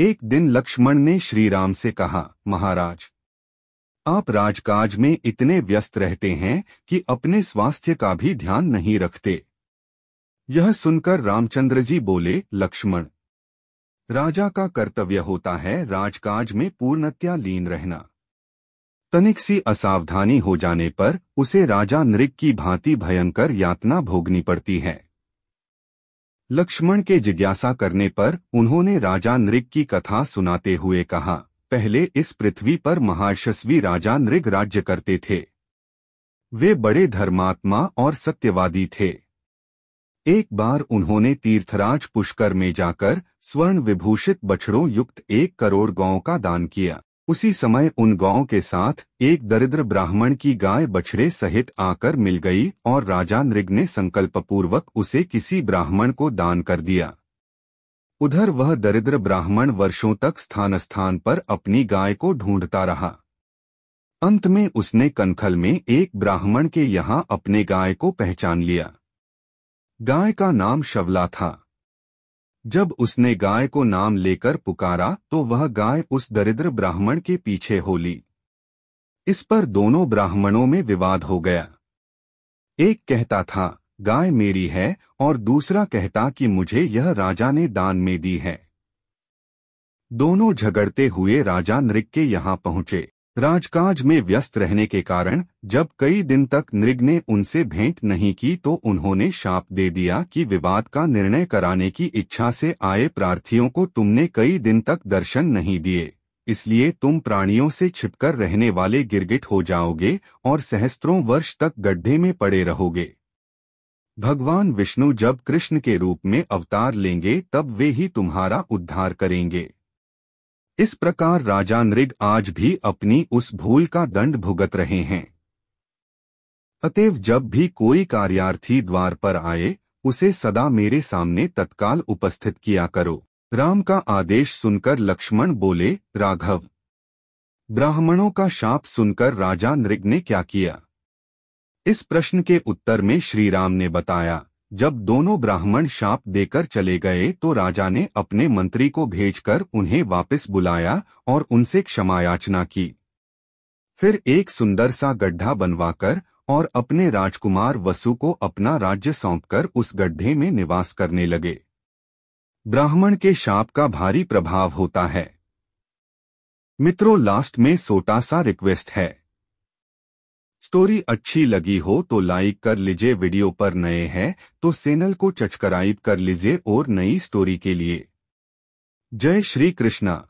एक दिन लक्ष्मण ने श्रीराम से कहा महाराज आप राजकाज में इतने व्यस्त रहते हैं कि अपने स्वास्थ्य का भी ध्यान नहीं रखते यह सुनकर रामचंद्र जी बोले लक्ष्मण राजा का कर्तव्य होता है राजकाज में पूर्णत्या लीन रहना तनिक सी असावधानी हो जाने पर उसे राजा नृक की भांति भयंकर यातना भोगनी पड़ती है लक्ष्मण के जिज्ञासा करने पर उन्होंने राजा नृग की कथा सुनाते हुए कहा पहले इस पृथ्वी पर महाशस्वी राजा नृग राज्य करते थे वे बड़े धर्मात्मा और सत्यवादी थे एक बार उन्होंने तीर्थराज पुष्कर में जाकर स्वर्ण विभूषित बछड़ों युक्त एक करोड़ गांव का दान किया उसी समय उन गांव के साथ एक दरिद्र ब्राह्मण की गाय बछड़े सहित आकर मिल गई और राजा नृग ने पूर्वक उसे किसी ब्राह्मण को दान कर दिया उधर वह दरिद्र ब्राह्मण वर्षों तक स्थान स्थान पर अपनी गाय को ढूंढता रहा अंत में उसने कनखल में एक ब्राह्मण के यहाँ अपने गाय को पहचान लिया गाय का नाम शवला था जब उसने गाय को नाम लेकर पुकारा तो वह गाय उस दरिद्र ब्राह्मण के पीछे हो ली इस पर दोनों ब्राह्मणों में विवाद हो गया एक कहता था गाय मेरी है और दूसरा कहता कि मुझे यह राजा ने दान में दी है दोनों झगड़ते हुए राजा नृक के यहाँ पहुंचे राजकाज में व्यस्त रहने के कारण जब कई दिन तक नृग ने उनसे भेंट नहीं की तो उन्होंने शाप दे दिया कि विवाद का निर्णय कराने की इच्छा से आए प्रार्थियों को तुमने कई दिन तक दर्शन नहीं दिए इसलिए तुम प्राणियों से छिपकर रहने वाले गिरगिट हो जाओगे और सहस्त्रों वर्ष तक गड्ढे में पड़े रहोगे भगवान विष्णु जब कृष्ण के रूप में अवतार लेंगे तब वे ही तुम्हारा उद्धार करेंगे इस प्रकार राजा नृग आज भी अपनी उस भूल का दंड भुगत रहे हैं अतएव जब भी कोई कार्यार्थी द्वार पर आए उसे सदा मेरे सामने तत्काल उपस्थित किया करो राम का आदेश सुनकर लक्ष्मण बोले राघव ब्राह्मणों का शाप सुनकर राजा नृग ने क्या किया इस प्रश्न के उत्तर में श्री राम ने बताया जब दोनों ब्राह्मण शाप देकर चले गए तो राजा ने अपने मंत्री को भेजकर उन्हें वापस बुलाया और उनसे क्षमा याचना की फिर एक सुंदर सा गड्ढा बनवाकर और अपने राजकुमार वसु को अपना राज्य सौंपकर उस गड्ढे में निवास करने लगे ब्राह्मण के शाप का भारी प्रभाव होता है मित्रों लास्ट में सोटा सा रिक्वेस्ट है स्टोरी अच्छी लगी हो तो लाइक कर लीजिए वीडियो पर नए हैं तो चैनल को चचकराइब कर लीजिए और नई स्टोरी के लिए जय श्री कृष्णा